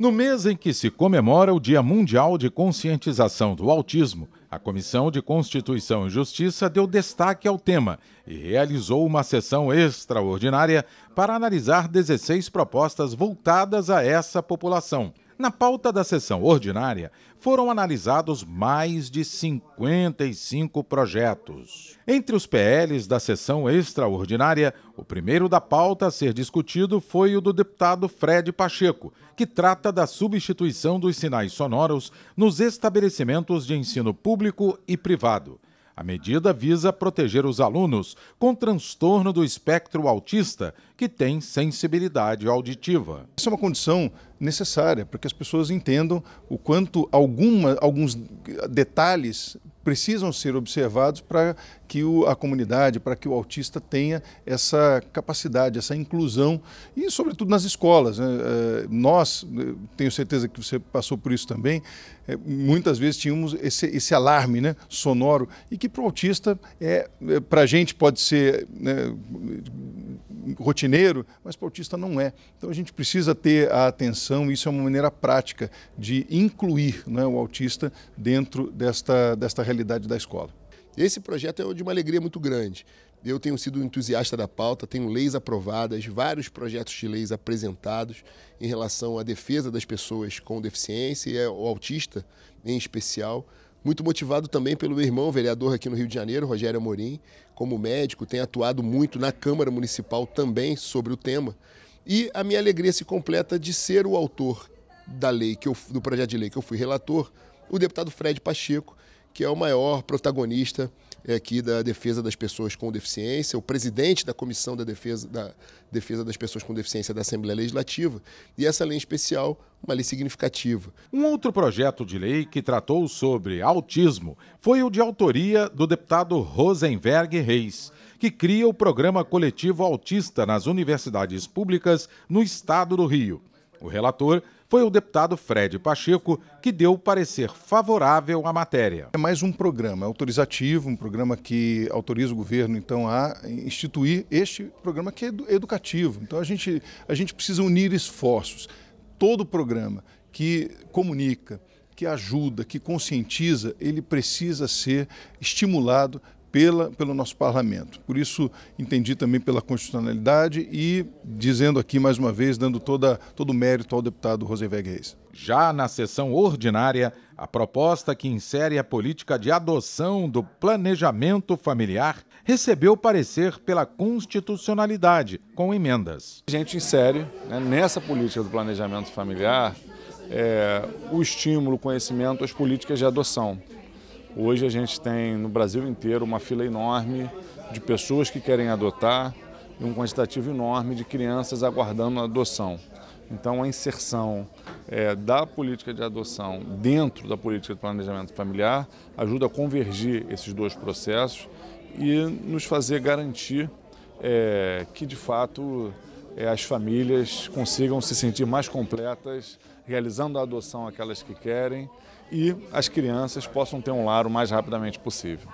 No mês em que se comemora o Dia Mundial de Conscientização do Autismo, a Comissão de Constituição e Justiça deu destaque ao tema e realizou uma sessão extraordinária para analisar 16 propostas voltadas a essa população. Na pauta da sessão ordinária, foram analisados mais de 55 projetos. Entre os PLs da sessão extraordinária, o primeiro da pauta a ser discutido foi o do deputado Fred Pacheco, que trata da substituição dos sinais sonoros nos estabelecimentos de ensino público e privado. A medida visa proteger os alunos com transtorno do espectro autista que tem sensibilidade auditiva. Essa é uma condição necessária para que as pessoas entendam o quanto alguma, alguns detalhes precisam ser observados para que o, a comunidade, para que o autista tenha essa capacidade, essa inclusão e, sobretudo, nas escolas. Né? É, nós, né, tenho certeza que você passou por isso também, é, muitas vezes tínhamos esse, esse alarme né, sonoro e que para o autista, é, é para a gente pode ser né, rotineiro, mas para o autista não é. Então a gente precisa ter a atenção, isso é uma maneira prática de incluir né, o autista dentro desta, desta realidade da escola. Esse projeto é de uma alegria muito grande. Eu tenho sido entusiasta da pauta, tenho leis aprovadas, vários projetos de leis apresentados em relação à defesa das pessoas com deficiência e ao autista em especial muito motivado também pelo meu irmão, vereador aqui no Rio de Janeiro, Rogério Amorim, como médico, tem atuado muito na Câmara Municipal também sobre o tema. E a minha alegria se completa de ser o autor da lei que eu, do projeto de lei que eu fui relator, o deputado Fred Pacheco, que é o maior protagonista é aqui da defesa das pessoas com deficiência, o presidente da Comissão da Defesa, da defesa das Pessoas com Deficiência da Assembleia Legislativa, e essa lei especial, uma lei significativa. Um outro projeto de lei que tratou sobre autismo foi o de autoria do deputado Rosenberg Reis, que cria o programa coletivo autista nas universidades públicas no estado do Rio. O relator foi o deputado Fred Pacheco que deu o parecer favorável à matéria. É mais um programa autorizativo, um programa que autoriza o governo então a instituir este programa que é educativo. Então a gente, a gente precisa unir esforços. Todo programa que comunica, que ajuda, que conscientiza, ele precisa ser estimulado pela, pelo nosso parlamento. Por isso, entendi também pela constitucionalidade e dizendo aqui mais uma vez, dando toda, todo o mérito ao deputado Rosenberg Reis. Já na sessão ordinária, a proposta que insere a política de adoção do planejamento familiar recebeu parecer pela constitucionalidade, com emendas. A gente insere né, nessa política do planejamento familiar é, o estímulo, o conhecimento às políticas de adoção. Hoje a gente tem no Brasil inteiro uma fila enorme de pessoas que querem adotar e um quantitativo enorme de crianças aguardando a adoção. Então, a inserção é, da política de adoção dentro da política de planejamento familiar ajuda a convergir esses dois processos e nos fazer garantir é, que, de fato, é, as famílias consigam se sentir mais completas realizando a adoção aquelas que querem e as crianças possam ter um lar o mais rapidamente possível.